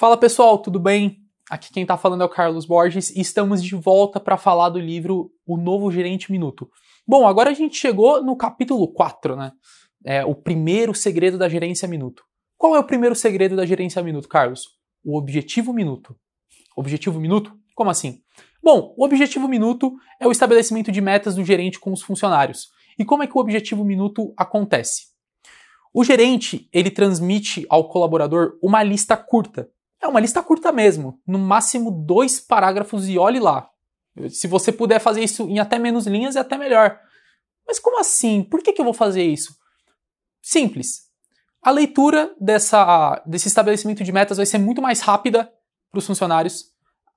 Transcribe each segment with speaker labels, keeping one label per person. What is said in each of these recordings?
Speaker 1: Fala pessoal, tudo bem? Aqui quem está falando é o Carlos Borges e estamos de volta para falar do livro O Novo Gerente Minuto. Bom, agora a gente chegou no capítulo 4, né? É, o primeiro segredo da gerência minuto. Qual é o primeiro segredo da gerência minuto, Carlos? O objetivo minuto. Objetivo minuto? Como assim? Bom, o objetivo minuto é o estabelecimento de metas do gerente com os funcionários. E como é que o objetivo minuto acontece? O gerente, ele transmite ao colaborador uma lista curta é uma lista curta mesmo, no máximo dois parágrafos e olhe lá. Se você puder fazer isso em até menos linhas, é até melhor. Mas como assim? Por que, que eu vou fazer isso? Simples. A leitura dessa, desse estabelecimento de metas vai ser muito mais rápida para os funcionários.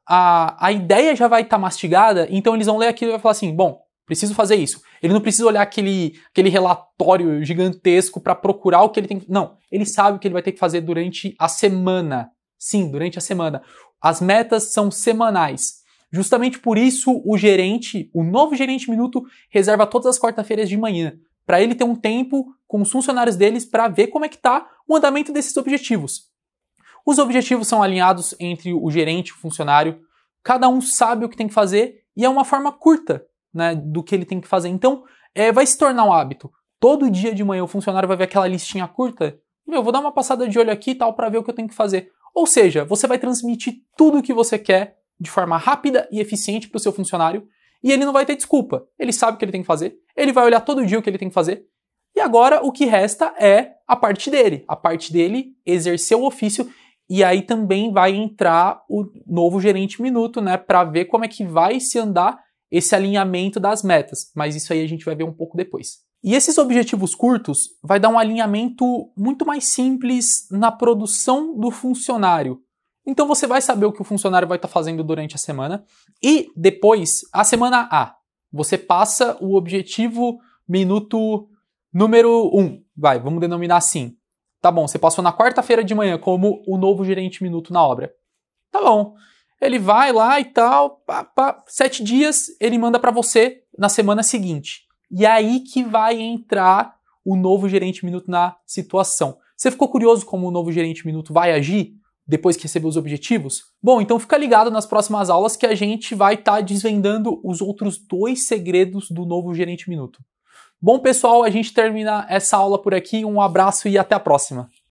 Speaker 1: A, a ideia já vai estar tá mastigada, então eles vão ler aquilo e vão falar assim: bom, preciso fazer isso. Ele não precisa olhar aquele, aquele relatório gigantesco para procurar o que ele tem que. Não, ele sabe o que ele vai ter que fazer durante a semana. Sim, durante a semana. As metas são semanais. Justamente por isso, o gerente, o novo gerente Minuto, reserva todas as quarta-feiras de manhã, para ele ter um tempo com os funcionários deles para ver como é que está o andamento desses objetivos. Os objetivos são alinhados entre o gerente e o funcionário, cada um sabe o que tem que fazer e é uma forma curta né, do que ele tem que fazer. Então, é, vai se tornar um hábito. Todo dia de manhã o funcionário vai ver aquela listinha curta. Meu, vou dar uma passada de olho aqui e tal para ver o que eu tenho que fazer. Ou seja, você vai transmitir tudo o que você quer de forma rápida e eficiente para o seu funcionário e ele não vai ter desculpa. Ele sabe o que ele tem que fazer, ele vai olhar todo dia o que ele tem que fazer. E agora o que resta é a parte dele, a parte dele exercer o ofício e aí também vai entrar o novo gerente minuto, né, para ver como é que vai se andar esse alinhamento das metas. Mas isso aí a gente vai ver um pouco depois. E esses objetivos curtos vai dar um alinhamento muito mais simples na produção do funcionário. Então você vai saber o que o funcionário vai estar tá fazendo durante a semana e depois, a semana A, você passa o objetivo minuto número 1, um, vai, vamos denominar assim. Tá bom, você passou na quarta-feira de manhã como o novo gerente minuto na obra. Tá bom. Ele vai lá e tal, pá, pá, sete dias, ele manda para você na semana seguinte. E é aí que vai entrar o novo gerente minuto na situação. Você ficou curioso como o novo gerente minuto vai agir depois que recebeu os objetivos? Bom, então fica ligado nas próximas aulas que a gente vai estar tá desvendando os outros dois segredos do novo gerente minuto. Bom, pessoal, a gente termina essa aula por aqui. Um abraço e até a próxima.